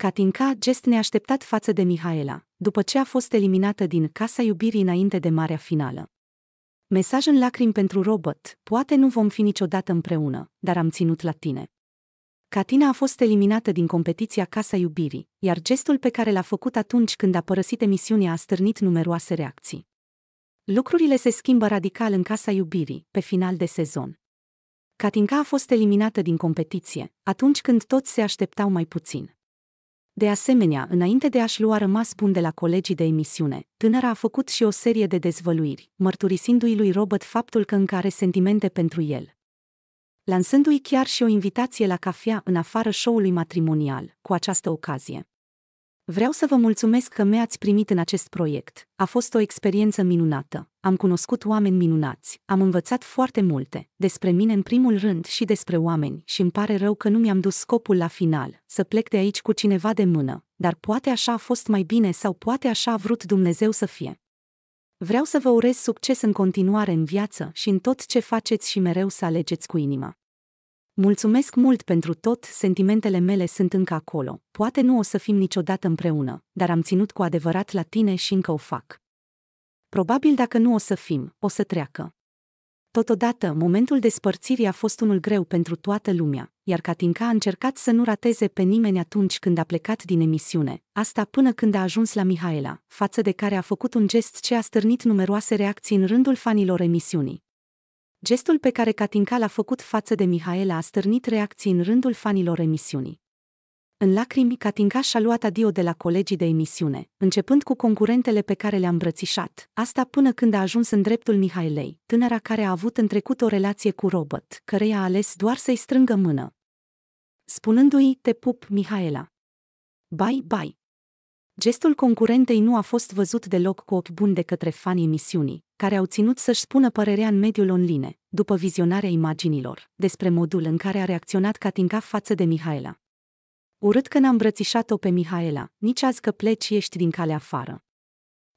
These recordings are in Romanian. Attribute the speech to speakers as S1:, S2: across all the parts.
S1: Katinka gest neașteptat față de Mihaela, după ce a fost eliminată din Casa Iubirii înainte de marea finală. Mesaj în lacrimi pentru Robert, poate nu vom fi niciodată împreună, dar am ținut la tine. Katina a fost eliminată din competiția Casa Iubirii, iar gestul pe care l-a făcut atunci când a părăsit emisiunea a stârnit numeroase reacții. Lucrurile se schimbă radical în Casa Iubirii, pe final de sezon. Katinka a fost eliminată din competiție, atunci când toți se așteptau mai puțin. De asemenea, înainte de a-și lua rămas bun de la colegii de emisiune, tânăra a făcut și o serie de dezvăluiri, mărturisindu-i lui Robert faptul că încă are sentimente pentru el. Lansându-i chiar și o invitație la cafea în afara show-ului matrimonial, cu această ocazie. Vreau să vă mulțumesc că mi-ați primit în acest proiect. A fost o experiență minunată. Am cunoscut oameni minunați. Am învățat foarte multe, despre mine în primul rând și despre oameni și îmi pare rău că nu mi-am dus scopul la final, să plec de aici cu cineva de mână, dar poate așa a fost mai bine sau poate așa a vrut Dumnezeu să fie. Vreau să vă urez succes în continuare în viață și în tot ce faceți și mereu să alegeți cu inima. Mulțumesc mult pentru tot, sentimentele mele sunt încă acolo. Poate nu o să fim niciodată împreună, dar am ținut cu adevărat la tine și încă o fac. Probabil dacă nu o să fim, o să treacă. Totodată, momentul despărțirii a fost unul greu pentru toată lumea, iar Katinka a încercat să nu rateze pe nimeni atunci când a plecat din emisiune, asta până când a ajuns la Mihaela, față de care a făcut un gest ce a stârnit numeroase reacții în rândul fanilor emisiunii. Gestul pe care Katinka l-a făcut față de Mihaela a stârnit reacții în rândul fanilor emisiunii. În lacrimi, Katinka și-a luat adio de la colegii de emisiune, începând cu concurentele pe care le-a îmbrățișat, asta până când a ajuns în dreptul Mihailei, tânăra care a avut în trecut o relație cu Robert, căreia a ales doar să-i strângă mână. Spunându-i, te pup, Mihaela. Bye, bye. Gestul concurentei nu a fost văzut deloc cu ochi buni de către fanii emisiunii, care au ținut să-și spună părerea în mediul online, după vizionarea imaginilor, despre modul în care a reacționat Katinka față de Mihaela. Urât că n-a îmbrățișat-o pe Mihaela, nici azi că pleci ești din calea afară.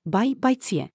S1: Bai, bai ție!